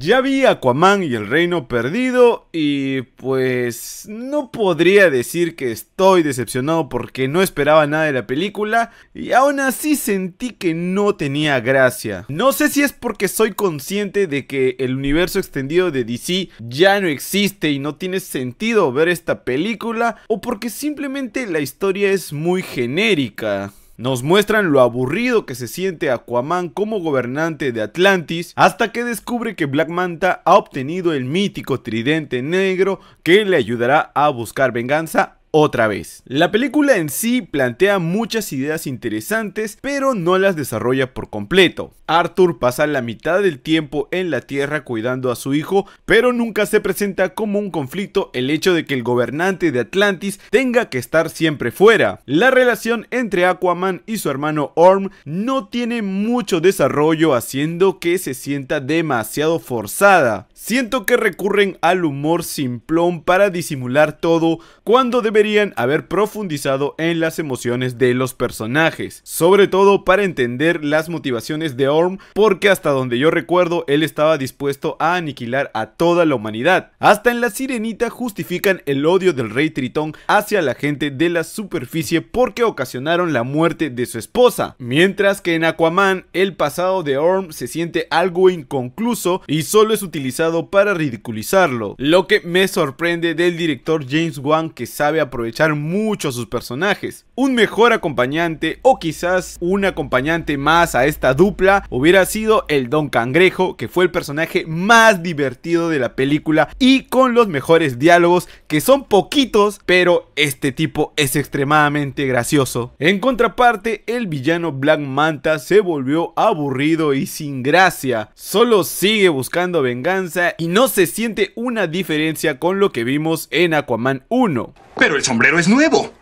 Ya vi Aquaman y el Reino Perdido y pues no podría decir que estoy decepcionado porque no esperaba nada de la película y aún así sentí que no tenía gracia. No sé si es porque soy consciente de que el universo extendido de DC ya no existe y no tiene sentido ver esta película o porque simplemente la historia es muy genérica. Nos muestran lo aburrido que se siente Aquaman como gobernante de Atlantis hasta que descubre que Black Manta ha obtenido el mítico tridente negro que le ayudará a buscar venganza otra vez. La película en sí plantea muchas ideas interesantes, pero no las desarrolla por completo. Arthur pasa la mitad del tiempo en la Tierra cuidando a su hijo, pero nunca se presenta como un conflicto el hecho de que el gobernante de Atlantis tenga que estar siempre fuera. La relación entre Aquaman y su hermano Orm no tiene mucho desarrollo haciendo que se sienta demasiado forzada. Siento que recurren al humor simplón para disimular todo cuando debería haber profundizado en las emociones de los personajes, sobre todo para entender las motivaciones de Orm, porque hasta donde yo recuerdo él estaba dispuesto a aniquilar a toda la humanidad. Hasta en la sirenita justifican el odio del rey Tritón hacia la gente de la superficie porque ocasionaron la muerte de su esposa, mientras que en Aquaman el pasado de Orm se siente algo inconcluso y solo es utilizado para ridiculizarlo. Lo que me sorprende del director James Wan que sabe aprovechar mucho a sus personajes. Un mejor acompañante o quizás un acompañante más a esta dupla hubiera sido el Don Cangrejo, que fue el personaje más divertido de la película y con los mejores diálogos, que son poquitos, pero este tipo es extremadamente gracioso. En contraparte, el villano Black Manta se volvió aburrido y sin gracia. Solo sigue buscando venganza y no se siente una diferencia con lo que vimos en Aquaman 1. Pero el sombrero es nuevo.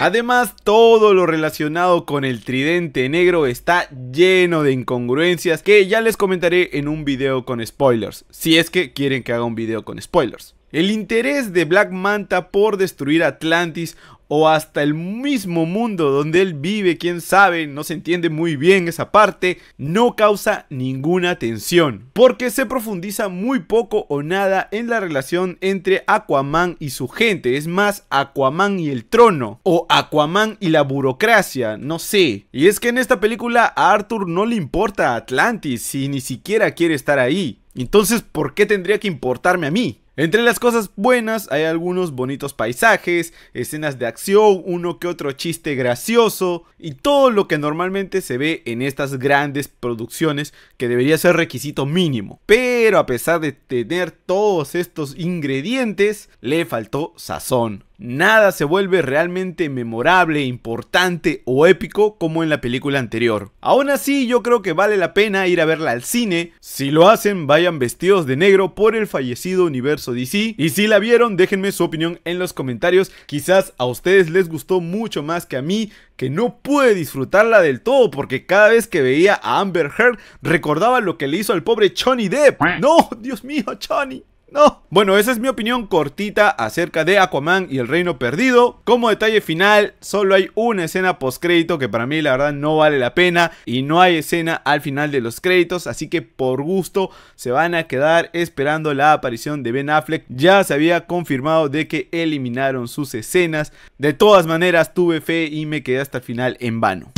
Además, todo lo relacionado con el tridente negro está lleno de incongruencias que ya les comentaré en un video con spoilers, si es que quieren que haga un video con spoilers. El interés de Black Manta por destruir Atlantis o hasta el mismo mundo donde él vive, quién sabe, no se entiende muy bien esa parte, no causa ninguna tensión, porque se profundiza muy poco o nada en la relación entre Aquaman y su gente, es más Aquaman y el trono, o Aquaman y la burocracia, no sé. Y es que en esta película a Arthur no le importa Atlantis y ni siquiera quiere estar ahí. Entonces, ¿por qué tendría que importarme a mí? Entre las cosas buenas hay algunos bonitos paisajes, escenas de acción, uno que otro chiste gracioso y todo lo que normalmente se ve en estas grandes producciones que debería ser requisito mínimo. Pero a pesar de tener todos estos ingredientes, le faltó sazón nada se vuelve realmente memorable, importante o épico como en la película anterior. Aún así, yo creo que vale la pena ir a verla al cine. Si lo hacen, vayan vestidos de negro por el fallecido universo DC. Y si la vieron, déjenme su opinión en los comentarios. Quizás a ustedes les gustó mucho más que a mí, que no pude disfrutarla del todo porque cada vez que veía a Amber Heard recordaba lo que le hizo al pobre Johnny Depp. No, Dios mío, Johnny. No. Bueno, esa es mi opinión cortita acerca de Aquaman y el Reino Perdido. Como detalle final, solo hay una escena post crédito que para mí la verdad no vale la pena y no hay escena al final de los créditos, así que por gusto se van a quedar esperando la aparición de Ben Affleck. Ya se había confirmado de que eliminaron sus escenas. De todas maneras, tuve fe y me quedé hasta el final en vano.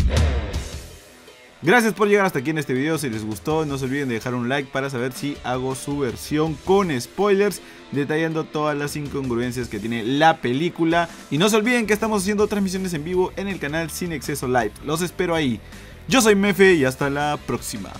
Gracias por llegar hasta aquí en este video, si les gustó no se olviden de dejar un like para saber si hago su versión con spoilers, detallando todas las incongruencias que tiene la película. Y no se olviden que estamos haciendo transmisiones en vivo en el canal Sin Exceso Live, los espero ahí. Yo soy Mefe y hasta la próxima.